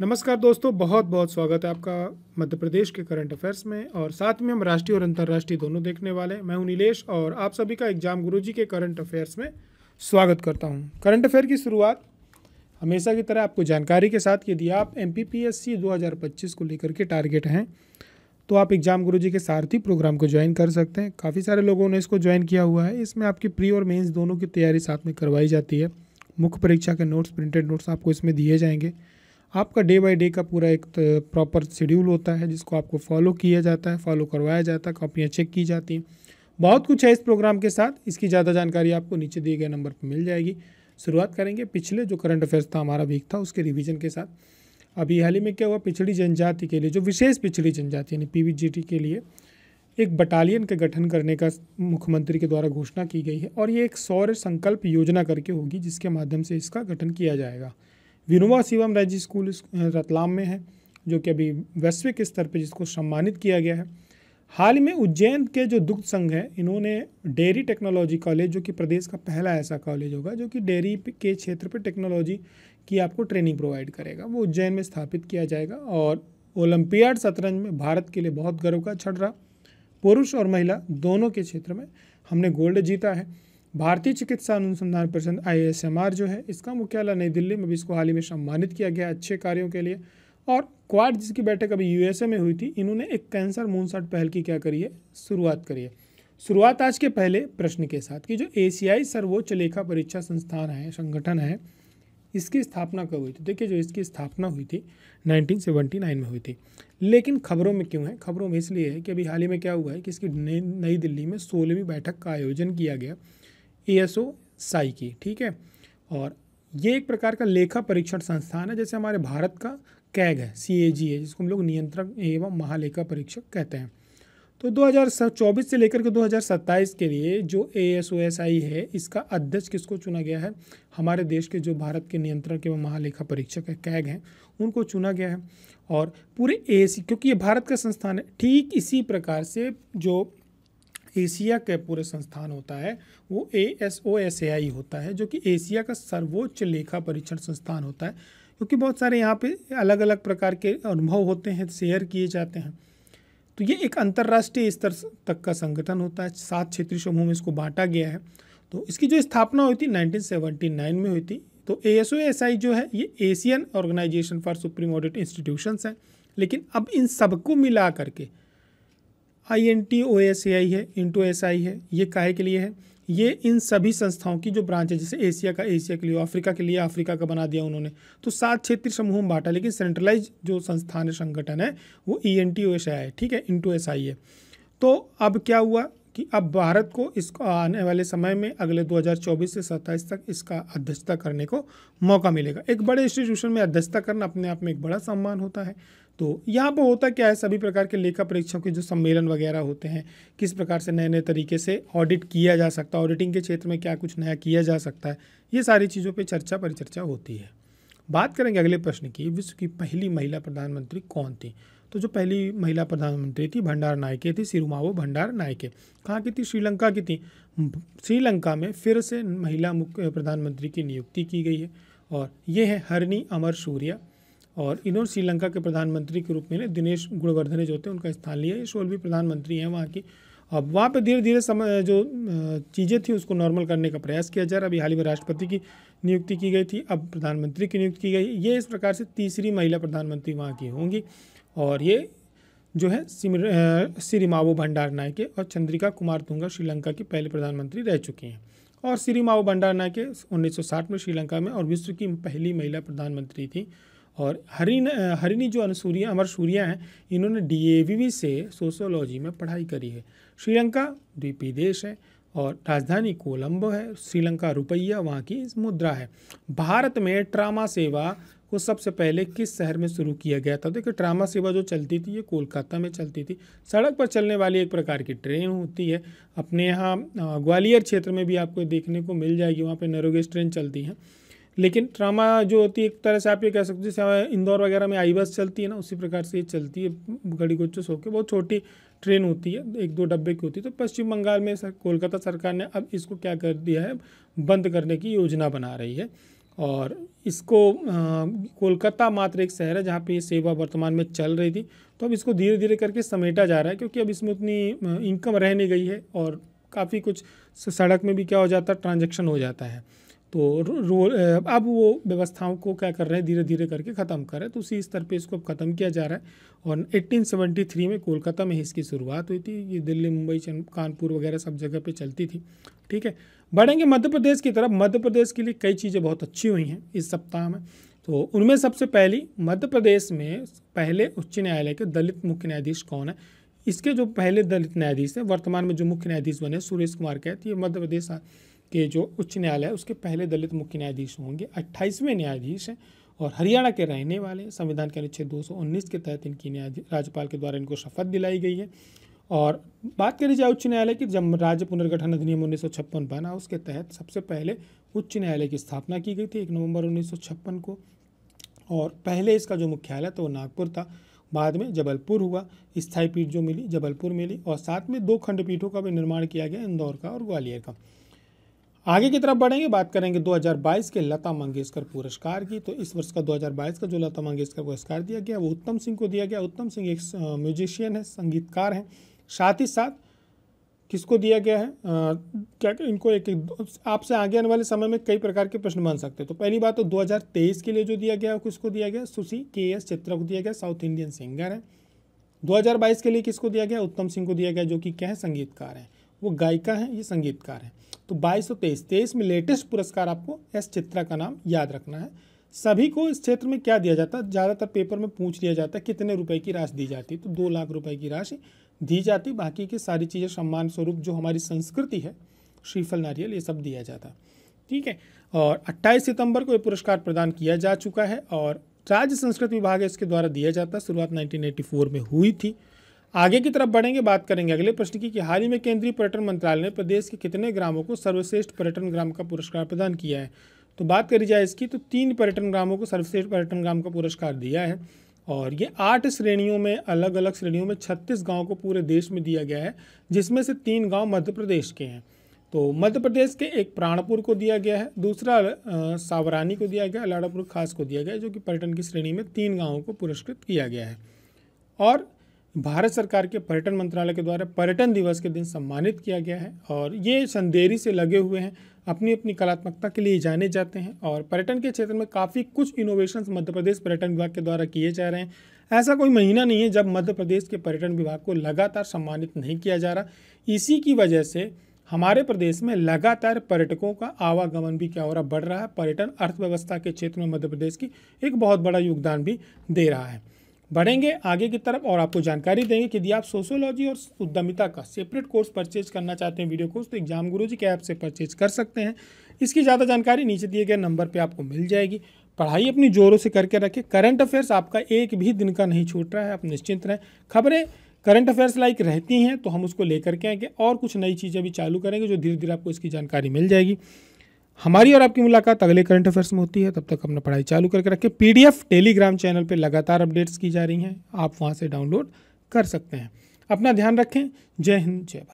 नमस्कार दोस्तों बहुत बहुत स्वागत है आपका मध्य प्रदेश के करंट अफेयर्स में और साथ में हम राष्ट्रीय और अंतर्राष्ट्रीय दोनों देखने वाले हैं मैं हूं नीलेश और आप सभी का एग्जाम गुरुजी के करंट अफेयर्स में स्वागत करता हूं करंट अफेयर की शुरुआत हमेशा की तरह आपको जानकारी के साथ यदि आप एम पी को लेकर के टारगेट हैं तो आप एग्जाम गुरु जी के सारथी प्रोग्राम को ज्वाइन कर सकते हैं काफ़ी सारे लोगों ने इसको ज्वाइन किया हुआ है इसमें आपकी प्री और मेन्स दोनों की तैयारी साथ में करवाई जाती है मुख्य परीक्षा के नोट्स प्रिंटेड नोट्स आपको इसमें दिए जाएंगे आपका डे बाय डे का पूरा एक प्रॉपर शेड्यूल होता है जिसको आपको फॉलो किया जाता है फॉलो करवाया जाता है कॉपियाँ चेक की जाती हैं बहुत कुछ है इस प्रोग्राम के साथ इसकी ज़्यादा जानकारी आपको नीचे दिए गए नंबर पर मिल जाएगी शुरुआत करेंगे पिछले जो करंट अफेयर्स था हमारा वीक था उसके रिविजन के साथ अभी हाल ही में क्या हुआ पिछड़ी जनजाति के लिए जो विशेष पिछड़ी जनजाति यानी पी के लिए एक बटालियन का गठन करने का मुख्यमंत्री के द्वारा घोषणा की गई है और ये एक सौर संकल्प योजना करके होगी जिसके माध्यम से इसका गठन किया जाएगा विनोवा शिवम रेजी स्कूल रतलाम में है जो कि अभी वैश्विक स्तर पर जिसको सम्मानित किया गया है हाल ही में उज्जैन के जो दुग्ध संघ हैं इन्होंने डेयरी टेक्नोलॉजी कॉलेज जो कि प्रदेश का पहला ऐसा कॉलेज होगा जो कि डेयरी के क्षेत्र पर टेक्नोलॉजी की आपको ट्रेनिंग प्रोवाइड करेगा वो उज्जैन में स्थापित किया जाएगा और ओलंपियाड शतरंज में भारत के लिए बहुत गर्व का छड़ रहा पुरुष और महिला दोनों के क्षेत्र में हमने गोल्ड जीता है भारतीय चिकित्सा अनुसंधान परिषद आई जो है इसका मुख्यालय नई दिल्ली में भी इसको हाल ही में सम्मानित किया गया अच्छे कार्यों के लिए और क्वाड जिसकी बैठक अभी यूएसए में हुई थी इन्होंने एक कैंसर मूनसाट पहल की क्या करी है शुरुआत करी है शुरुआत आज के पहले प्रश्न के साथ कि जो एशियाई सर्वोच्च लेखा परीक्षा संस्थान है संगठन है इसकी स्थापना कब हुई थी देखिए जो इसकी स्थापना हुई थी 1979 में हुई थी लेकिन खबरों में क्यों है खबरों में इसलिए है कि अभी हाल ही में क्या हुआ है कि इसकी नई दिल्ली में सोलहवीं बैठक का आयोजन किया गया ए एस ओ साई की ठीक है और ये एक प्रकार का लेखा परीक्षण संस्थान है जैसे हमारे भारत का कैग है सी ए जी है जिसको हम लोग नियंत्रक एवं महालेखा परीक्षक कहते हैं तो 2024 से लेकर के 2027 के लिए जो A S O S I है इसका अध्यक्ष किसको चुना गया है हमारे देश के जो भारत के नियंत्रक एवं महालेखा परीक्षक है कैग हैं उनको चुना गया है और पूरे ए क्योंकि ये भारत का संस्थान है ठीक इसी प्रकार से जो एशिया का पूरे संस्थान होता है वो A S O S A आई होता है जो कि एशिया का सर्वोच्च लेखा परीक्षण संस्थान होता है क्योंकि बहुत सारे यहाँ पे अलग अलग प्रकार के अनुभव होते हैं शेयर किए जाते हैं तो ये एक अंतर्राष्ट्रीय स्तर तक का संगठन होता है सात क्षेत्रीय समूह में इसको बांटा गया है तो इसकी जो स्थापना हुई थी 1979 में हुई थी तो ए एस ओ एस आई जो है ये Asian organization for supreme audit institutions हैं लेकिन अब इन सबको मिला करके I N T O S A I है टू एस आई है ये काहे के लिए है ये इन सभी संस्थाओं की जो ब्रांच है जैसे एशिया का एशिया के लिए अफ्रीका के लिए अफ्रीका का बना दिया उन्होंने तो सात क्षेत्रीय समूह में बांटा लेकिन सेंट्रलाइज जो संस्थान है संगठन है वो E N T O S I है ठीक है टू एस आई है तो अब क्या हुआ कि अब भारत को इसको आने वाले समय में अगले 2024 से 27 तक इसका अध्यक्षता करने को मौका मिलेगा एक बड़े इंस्टीट्यूशन में अध्यक्षता करना अपने आप में एक बड़ा सम्मान होता है तो यहाँ पर होता क्या है सभी प्रकार के लेखा परीक्षाओं के जो सम्मेलन वगैरह होते हैं किस प्रकार से नए नए तरीके से ऑडिट किया जा सकता है ऑडिटिंग के क्षेत्र में क्या कुछ नया किया जा सकता है ये सारी चीज़ों पर चर्चा परिचर्चा होती है बात करेंगे अगले प्रश्न की विश्व की पहली महिला प्रधानमंत्री कौन थी तो जो पहली महिला प्रधानमंत्री थी भंडार नायके थी सिरुमावो भंडार नायके कहाँ की थी श्रीलंका की थी श्रीलंका में फिर से महिला मुख्य प्रधानमंत्री की नियुक्ति की गई है और ये है हरनी अमर सूर्या और इन्होंने श्रीलंका के प्रधानमंत्री के रूप में दिनेश गुणवर्धने जो थे उनका स्थान लिया ये सोलहवीं प्रधानमंत्री हैं वहाँ की अब वहाँ पर धीरे धीरे समय जो चीज़ें थी उसको नॉर्मल करने का प्रयास किया जा रहा अभी हाल ही में राष्ट्रपति की नियुक्ति की गई थी अब प्रधानमंत्री की नियुक्ति की गई ये इस प्रकार से तीसरी महिला प्रधानमंत्री वहाँ की होंगी और ये जो है सिरिमावो भंडार नायके और चंद्रिका कुमार तुंगा श्रीलंका की पहले प्रधानमंत्री रह चुकी हैं और सिरिमावो भंडार नायके उन्नीस में श्रीलंका में और विश्व की पहली महिला प्रधानमंत्री थी और हरिन हरिनी जो अनुसूरिया अमर सूर्या हैं इन्होंने डी से सोशोलॉजी में पढ़ाई करी है श्रीलंका द्वीपीय देश है और राजधानी कोलंबो है श्रीलंका रुपया वहाँ की मुद्रा है भारत में ट्रामा सेवा को सबसे पहले किस शहर में शुरू किया गया था देखिए ट्रामा सेवा जो चलती थी ये कोलकाता में चलती थी सड़क पर चलने वाली एक प्रकार की ट्रेन होती है अपने यहाँ ग्वालियर क्षेत्र में भी आपको देखने को मिल जाएगी वहाँ पर नरोगेज ट्रेन चलती हैं लेकिन ट्रामा जो होती है एक तरह से आप ये कह सकते हैं जैसे इंदौर वगैरह में आई बस चलती है ना उसी प्रकार से ये चलती है घड़ी गुच्छ होकर बहुत छोटी ट्रेन होती है एक दो डब्बे की होती है तो पश्चिम बंगाल में सर, कोलकाता सरकार ने अब इसको क्या कर दिया है बंद करने की योजना बना रही है और इसको कोलकाता मात्र एक शहर है जहाँ पे ये सेवा वर्तमान में चल रही थी तो अब इसको धीरे धीरे करके समेटा जा रहा है क्योंकि अब इसमें उतनी इनकम रह नहीं गई है और काफ़ी कुछ सड़क में भी क्या हो जाता है ट्रांजेक्शन हो जाता है तो रोल अब वो व्यवस्थाओं को क्या कर रहे हैं धीरे धीरे करके ख़त्म कर रहे हैं तो उसी स्तर पे इसको अब ख़त्म किया जा रहा है और 1873 में कोलकाता में इसकी शुरुआत हुई थी ये दिल्ली मुंबई कानपुर वगैरह सब जगह पे चलती थी ठीक है बढ़ेंगे मध्य प्रदेश की तरफ मध्य प्रदेश के लिए कई चीज़ें बहुत अच्छी हुई हैं इस सप्ताह में तो उनमें सबसे पहली मध्य प्रदेश में पहले उच्च न्यायालय के दलित मुख्य न्यायाधीश कौन है इसके जो पहले दलित न्यायाधीश हैं वर्तमान में जो मुख्य न्यायाधीश बने सुरेश कुमार कहते ये मध्य प्रदेश के जो उच्च न्यायालय है उसके पहले दलित मुख्य न्यायाधीश होंगे अट्ठाईसवें न्यायाधीश हैं और हरियाणा के रहने वाले संविधान के अनुच्छेद 219 के तहत इनकी न्यायाधीश राज्यपाल के द्वारा इनको शपथ दिलाई गई है और बात करी जाए उच्च न्यायालय की जब राज्य पुनर्गठन अधिनियम उन्नीस बना उसके तहत सबसे पहले उच्च न्यायालय की स्थापना की गई थी एक नवंबर उन्नीस को और पहले इसका जो मुख्यालय था वो नागपुर था बाद में जबलपुर हुआ स्थायी पीठ जो मिली जबलपुर मिली और साथ में दो खंडपीठों का भी निर्माण किया गया इंदौर का और ग्वालियर का आगे की तरफ बढ़ेंगे बात करेंगे 2022 के लता मंगेशकर पुरस्कार की तो इस वर्ष का 2022 का जो लता मंगेशकर पुरस्कार दिया गया वो उत्तम सिंह को दिया गया उत्तम सिंह एक म्यूजिशियन है संगीतकार हैं साथ ही साथ किसको दिया गया है आ, क्या इनको एक, एक आपसे आगे आने वाले समय में कई प्रकार के प्रश्न बन सकते हैं तो पहली बात तो 2023 के लिए जो दिया गया है किसको दिया गया सुशी के एस चित्रा को दिया गया साउथ इंडियन सिंगर है 2022 के लिए किसको दिया गया उत्तम सिंह को दिया गया जो कि क्या संगीतकार हैं वो गायिका हैं ये संगीतकार हैं तो बाईस सौ तेईस तेईस में लेटेस्ट पुरस्कार आपको एस चित्रा का नाम याद रखना है सभी को इस क्षेत्र में क्या दिया जाता है ज़्यादातर पेपर में पूछ लिया जाता है कितने रुपए की राशि दी जाती है तो दो लाख रुपए की राशि दी जाती बाकी की सारी चीज़ें सम्मान स्वरूप जो हमारी संस्कृति है श्रीफल नारियल ये सब दिया जाता है ठीक है और 28 सितंबर को ये पुरस्कार प्रदान किया जा चुका है और राज्य संस्कृत विभाग इसके द्वारा दिया जाता है शुरुआत 1984 में हुई थी आगे की तरफ बढ़ेंगे बात करेंगे अगले प्रश्न की कि हाल ही में केंद्रीय पर्यटन मंत्रालय ने प्रदेश के कितने ग्रामों को सर्वश्रेष्ठ पर्यटन ग्राम का पुरस्कार प्रदान किया है तो बात करी जाए इसकी तो तीन पर्यटन ग्रामों को सर्वश्रेष्ठ पर्यटन ग्राम का पुरस्कार दिया है और ये आठ श्रेणियों में अलग अलग श्रेणियों में छत्तीस गाँव को पूरे देश में दिया गया है जिसमें से तीन गाँव मध्य प्रदेश के हैं तो मध्य प्रदेश के एक प्राणपुर को दिया गया है दूसरा सावरानी को दिया गया अलाड़ापुर खास को दिया गया जो कि पर्यटन की श्रेणी में तीन गाँवों को पुरस्कृत किया गया है और भारत सरकार के पर्यटन मंत्रालय के द्वारा पर्यटन दिवस के दिन सम्मानित किया गया है और ये संदेरी से लगे हुए हैं अपनी अपनी कलात्मकता के लिए जाने जाते हैं और पर्यटन के क्षेत्र में काफ़ी कुछ इनोवेशन मध्य प्रदेश पर्यटन विभाग के द्वारा किए जा रहे हैं ऐसा कोई महीना नहीं है जब मध्य प्रदेश के पर्यटन विभाग को लगातार सम्मानित नहीं किया जा रहा इसी की वजह से हमारे प्रदेश में लगातार पर्यटकों का आवागमन भी क्या हो रहा बढ़ रहा है पर्यटन अर्थव्यवस्था के क्षेत्र में मध्य प्रदेश की एक बहुत बड़ा योगदान भी दे रहा है बढ़ेंगे आगे की तरफ और आपको जानकारी देंगे कि यदि आप सोशोलॉजी और उद्यमिता का सेपरेट कोर्स परचेज करना चाहते हैं वीडियो कोर्स तो एग्जाम गुरु जी के ऐप से परचेज कर सकते हैं इसकी ज़्यादा जानकारी नीचे दिए गए नंबर पर आपको मिल जाएगी पढ़ाई अपनी जोरों से करके रखें करंट अफेयर्स आपका एक भी दिन का नहीं छूट रहा है आप निश्चिंत रहें खबरें करंट अफेयर्स लाइक रहती हैं तो हम उसको लेकर के आएंगे और कुछ नई चीज़ें भी चालू करेंगे जो धीरे धीरे आपको इसकी जानकारी मिल जाएगी हमारी और आपकी मुलाकात अगले करंट अफेयर्स में होती है तब तक अपना पढ़ाई चालू करके रखें एफ टेलीग्राम चैनल पर लगातार अपडेट्स की जा रही हैं आप वहाँ से डाउनलोड कर सकते हैं अपना ध्यान रखें जय हिंद जय भारत